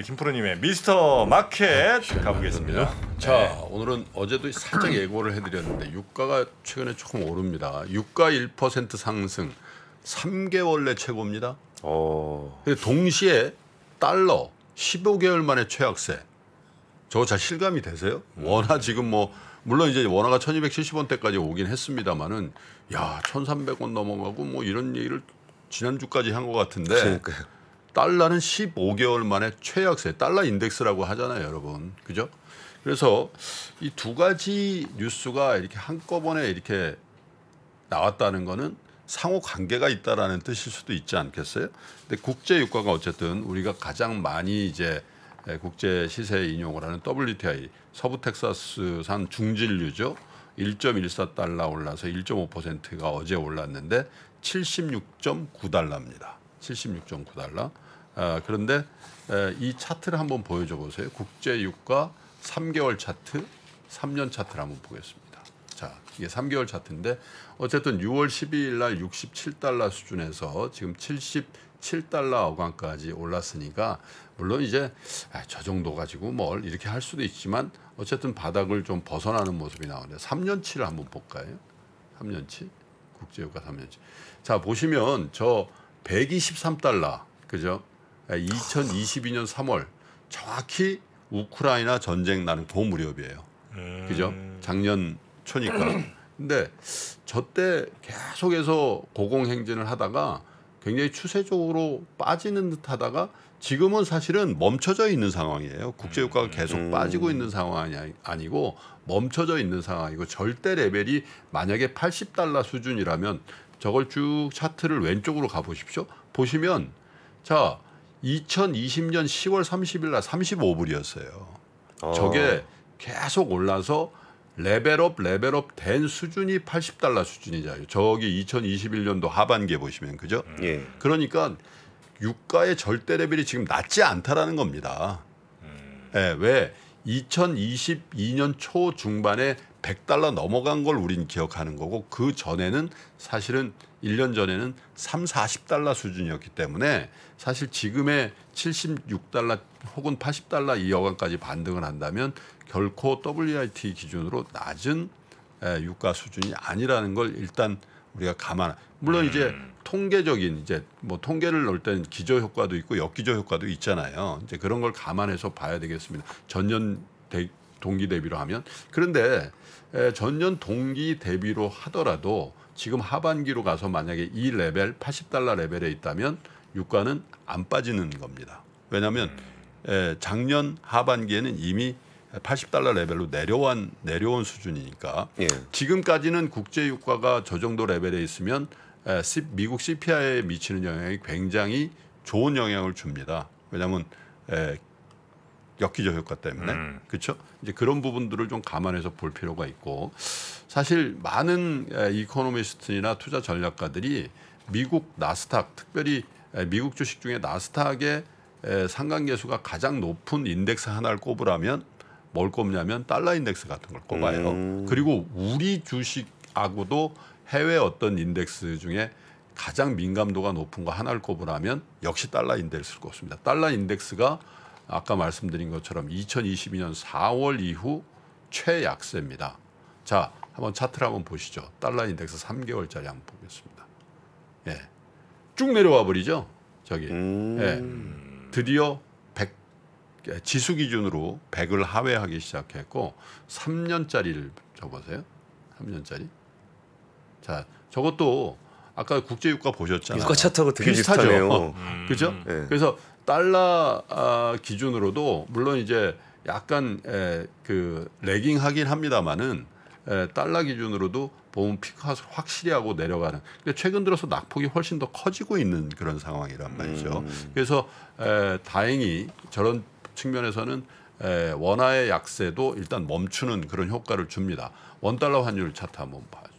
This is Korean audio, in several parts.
우리 김프로님의 미스터 마켓 아, 가보겠습니다. 네. 자 오늘은 어제도 살짝 예고를 해드렸는데 유가가 최근에 조금 오릅니다. 유가 1% 상승 3개월 내 최고입니다. 어. 동시에 달러 15개월 만에 최악세. 저거 잘 실감이 되세요? 음. 원화 지금 뭐 물론 이제 원화가 1270원대까지 오긴 했습니다만은 야 1300원 넘어가고 뭐 이런 얘기를 지난주까지 한 것 같은데 그러니까요. 달러는 15개월 만에 최약세 달러 인덱스라고 하잖아요, 여러분. 그죠? 그래서 이 두 가지 뉴스가 이렇게 한꺼번에 이렇게 나왔다는 거는 상호 관계가 있다라는 뜻일 수도 있지 않겠어요? 근데 국제 유가가 어쨌든 우리가 가장 많이 이제 국제 시세에 인용을 하는 WTI 서부 텍사스산 중진류죠. 1.14달러 올라서 1.5%가 어제 올랐는데 76.9달러입니다. 76.9달러. 아, 그런데 에, 이 차트를 한번 보여줘 보세요. 국제 유가 3개월 차트, 3년 차트를 한번 보겠습니다. 자, 이게 3개월 차트인데 어쨌든 6월 12일 날 67달러 수준에서 지금 77달러 어간까지 올랐으니까 물론 이제 아, 저 정도 가지고 뭘 이렇게 할 수도 있지만 어쨌든 바닥을 좀 벗어나는 모습이 나오는데 3년치를 한번 볼까요? 3년치 국제유가 3년치. 자 보시면 저 123달러 그죠? 2022년 아, 3월 정확히 우크라이나 전쟁 나는 고 그 무렵이에요. 음. 그죠? 작년 초니까. 근데 저 때 계속해서 고공행진을 하다가 굉장히 추세적으로 빠지는 듯 하다가 지금은 사실은 멈춰져 있는 상황이에요. 국제유가가 음. 계속 음. 빠지고 있는 상황이 아니고 멈춰져 있는 상황이고 절대 레벨이 만약에 80달러 수준이라면 저걸 쭉 차트를 왼쪽으로 가보십시오. 보시면 자 2020년 10월 30일 날 35불이었어요. 아. 어. 저게 계속 올라서 레벨업 레벨업 된 수준이 80달러 수준이잖아요. 저기 2021년도 하반기에 보시면 그죠? 음. 예. 그러니까 유가의 절대 레벨이 지금 낮지 않다라는 겁니다. 음. 예, 왜 2022년 초 중반에 100달러 넘어간 걸 우린 기억하는 거고 그 전에는 사실은 1년 전에는 3, 40달러 수준이었기 때문에 사실 지금의 76달러 혹은 80달러 이하간까지 반등을 한다면 결코 WIT 기준으로 낮은 유가 수준이 아니라는 걸 일단 우리가 감안. 물론 이제 음. 통계적인 이제 뭐 통계를 넣을 때는 기저 효과도 있고 역기저 효과도 있잖아요. 이제 그런 걸 감안해서 봐야 되겠습니다. 전년 대, 동기 대비로 하면 그런데 전년 동기 대비로 하더라도 지금 하반기로 가서 만약에 이 레벨 80달러 레벨에 있다면 유가는 안 빠지는 겁니다. 왜냐하면 작년 하반기에는 이미 80달러 레벨로 내려온 내려온 수준이니까 예. 지금까지는 국제 유가가 저 정도 레벨에 있으면 미국 CPI에 미치는 영향이 굉장히 좋은 영향을 줍니다. 왜냐하면 역기적 효과 때문에 음. 그렇죠. 이제 그런 부분들을 좀 감안해서 볼 필요가 있고 사실 많은 이코노미스트나 투자 전략가들이 미국 나스닥 특별히 미국 주식 중에 나스닥의 상관계수가 가장 높은 인덱스 하나를 꼽으라면 뭘 꼽냐면 달러 인덱스 같은 걸 꼽아요. 음. 그리고 우리 주식하고도 해외 어떤 인덱스 중에 가장 민감도가 높은 거 하나를 꼽으라면 역시 달러 인덱스를 꼽습니다. 달러 인덱스가 아까 말씀드린 것처럼 2022년 4월 이후 최약세입니다. 자, 한번 차트를 한번 보시죠. 달러 인덱스 3개월짜리 한번 보겠습니다. 예. 쭉 내려와 버리죠. 저기. 음... 예. 드디어 100 예, 지수 기준으로 100을 하회하기 시작했고 3년짜리를 적어보세요. 3년짜리. 자, 저것도 아까 국제유가 보셨잖아요. 유가 차트하고 되게 비슷하죠. 비슷하네요. 음. 그죠? 네. 그래서 달러 아, 기준으로도 물론 이제 약간 에, 그 레깅 하긴 합니다만은 에, 달러 기준으로도 보험 피크아웃 확실히 하고 내려가는. 근데 최근 들어서 낙폭이 훨씬 더 커지고 있는 그런 상황이란 말이죠. 음. 그래서 에, 다행히 저런 측면에서는 에, 원화의 약세도 일단 멈추는 그런 효과를 줍니다. 원달러 환율 차트 한번 봐요.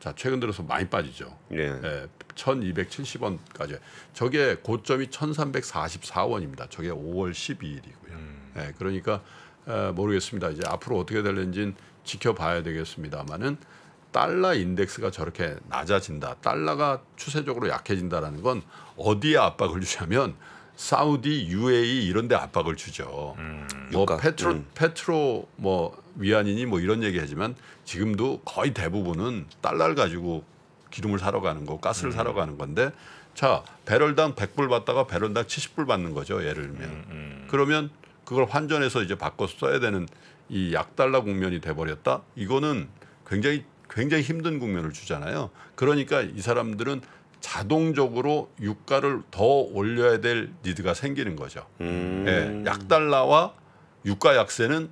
자 최근 들어서 많이 빠지죠. 예. 예 1270원까지. 저게 고점이 1344원입니다. 저게 5월 12일이고요. 음. 예, 그러니까 에, 어, 모르겠습니다. 이제 앞으로 어떻게 될는지는 지켜봐야 되겠습니다만은 달러 인덱스가 저렇게 낮아진다. 달러가 추세적으로 약해진다라는 건 어디에 압박을 주냐면 사우디, UAE 이런 데 압박을 주죠. 음, 뭐 페트로 음. 페트로 뭐 위안이니 뭐 이런 얘기하지만 지금도 거의 대부분은 달러를 가지고 기름을 사러 가는 거, 가스를 음. 사러 가는 건데 자, 배럴당 100불 받다가 배럴당 70불 받는 거죠, 예를 들면. 음, 음. 그러면 그걸 환전해서 이제 바꿔서 써야 되는 이 약달러 국면이 돼 버렸다. 이거는 굉장히 굉장히 힘든 국면을 주잖아요. 그러니까 이 사람들은 자동적으로 유가를 더 올려야 될 니드가 생기는 거죠. 음. 예, 약달러와 유가 약세는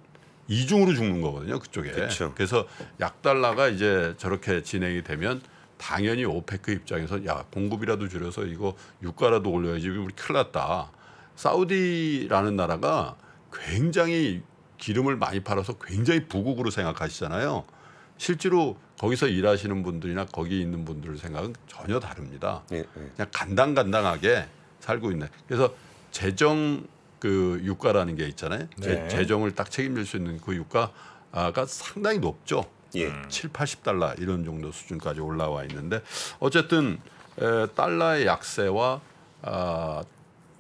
이중으로 죽는 거거든요. 그쪽에. 그쵸. 그래서 약달러가 이제 저렇게 진행이 되면 당연히 오페크 입장에서 야 공급이라도 줄여서 이거 유가라도 올려야지 우리 큰일 났다. 사우디라는 나라가 굉장히 기름을 많이 팔아서 굉장히 부국으로 생각하시잖아요. 실제로 거기서 일하시는 분들이나 거기 있는 분들 생각은 전혀 다릅니다. 예, 예. 그냥 간당간당하게 살고 있네. 그래서 재정 그 유가라는 게 있잖아요. 네. 재, 정을딱 책임질 수 있는 그 유가가 상당히 높죠. 예. 7, 음. 80달러 이런 정도 수준까지 올라와 있는데 어쨌든 에, 달러의 약세와 아,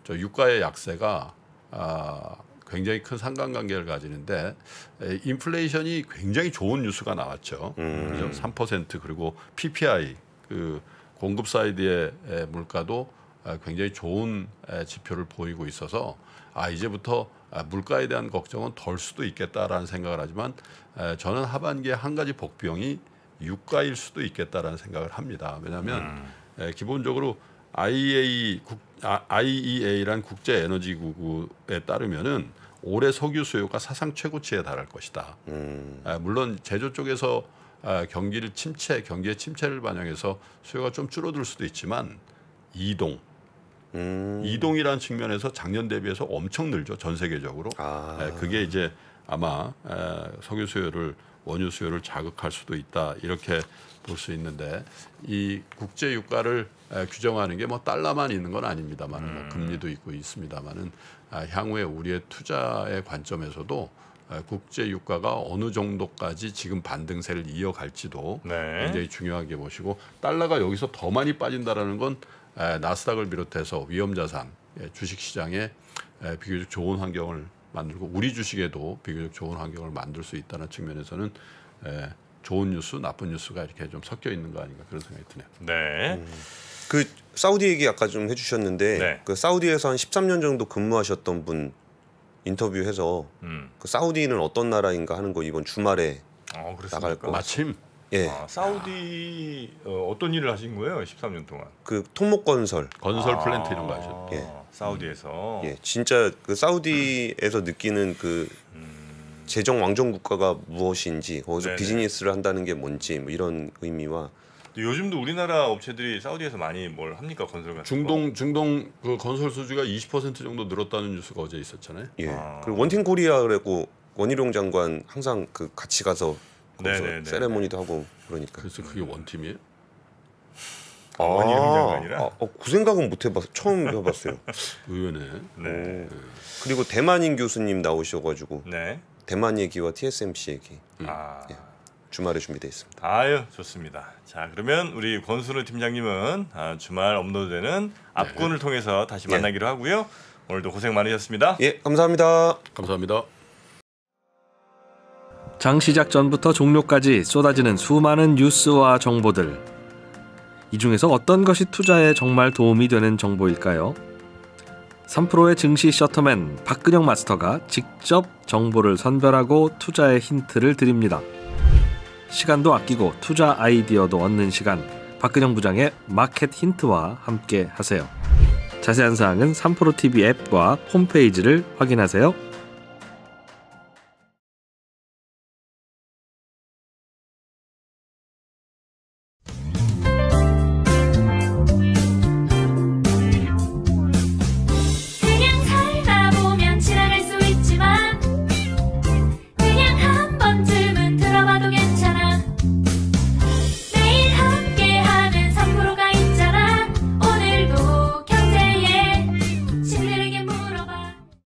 저 유가의 약세가 아, 굉장히 큰 상관관계를 가지는데 에, 인플레이션이 굉장히 좋은 뉴스가 나왔죠. 음. 그죠? 3% 그리고 PPI 그 공급 사이드의 물가도 아, 굉장히 좋은 에, 지표를 보이고 있어서 아 이제부터 아, 물가에 대한 걱정은 덜 수도 있겠다라는 생각을 하지만 에, 저는 하반기에 한 가지 복병이 유가일 수도 있겠다라는 생각을 합니다. 왜냐하면 음. 기본적으로 IEA 국, 아, IEA란 국제 에너지 기구에 따르면은 올해 석유 수요가 사상 최고치에 달할 것이다. 음. 아, 물론 제조 쪽에서 아, 경기를 침체, 경기의 침체를 반영해서 수요가 좀 줄어들 수도 있지만 이동, 음. 이동이라는 측면에서 작년 대비해서 엄청 늘죠 전 세계적으로. 아. 네, 그게 이제 아마 석유 수요를 원유 수요를 자극할 수도 있다 이렇게 볼 수 있는데 이 국제 유가를 규정하는 게 뭐 달러만 있는 건 아닙니다만은 뭐 음. 금리도 있고 있습니다만은 아, 향후에 우리의 투자의 관점에서도 국제 유가가 어느 정도까지 지금 반등세를 이어갈지도 네. 굉장히 중요하게 보시고 달러가 여기서 더 많이 빠진다라는 건 나스닥을 비롯해서 위험 자산 주식 시장에 비교적 좋은 환경을 만들고 우리 주식에도 비교적 좋은 환경을 만들 수 있다는 측면에서는 예, 좋은 뉴스, 나쁜 뉴스가 이렇게 좀 섞여 있는 거 아닌가 그런 생각이 드네요. 네. 음. 그 사우디 얘기 아까 좀 해주셨는데 네. 그 사우디에서 한 13년 정도 근무하셨던 분 인터뷰해서 음. 그 사우디는 어떤 나라인가 하는 거 이번 주말에 어, 나갈 거 마침 예. 아, 사우디 어, 어떤 일을 하신 거예요? 13년 동안. 그 토목 건설. 건설 아, 플랜트 이런 거 하셨. 예. 사우디에서. 예. 진짜 그 사우디에서 느끼는 그 음. 재정 왕정 국가가 무엇인지, 거기서 네네. 비즈니스를 한다는 게 뭔지 뭐 이런 의미와 요즘도 우리나라 업체들이 사우디에서 많이 뭘 합니까 건설 같은 중동 거? 중동 그 건설 수주가 20% 정도 늘었다는 뉴스가 어제 있었잖아요. 예. 아. 그리고 원팀 코리아라고 원희룡 장관 항상 그 같이 가서 거기서 세레모니도 하고 그러니까. 그래서 그게 원팀이에요? 아, 원이 아, 아니라? 아, 어, 그 생각은 못 해봤어. 처음 해봤어요. 의외네. 네. 네. 그리고 대만인 교수님 나오셔가지고 네. 대만 얘기와 TSMC 얘기 음. 아. 예, 주말에 준비되어 있습니다. 아유 좋습니다. 자 그러면 우리 권순우 팀장님은 아, 주말 업로드되는 네. 압군을 통해서 다시 예. 만나기로 하고요. 오늘도 고생 많으셨습니다. 예 감사합니다. 감사합니다. 장 시작 전부터 종료까지 쏟아지는 수많은 뉴스와 정보들. 이 중에서 어떤 것이 투자에 정말 도움이 되는 정보일까요? 3프로의 증시 셔터맨 박근영 마스터가 직접 정보를 선별하고 투자의 힌트를 드립니다. 시간도 아끼고 투자 아이디어도 얻는 시간. 박근영 부장의 마켓 힌트와 함께 하세요. 자세한 사항은 3프로 TV 앱과 홈페이지를 확인하세요.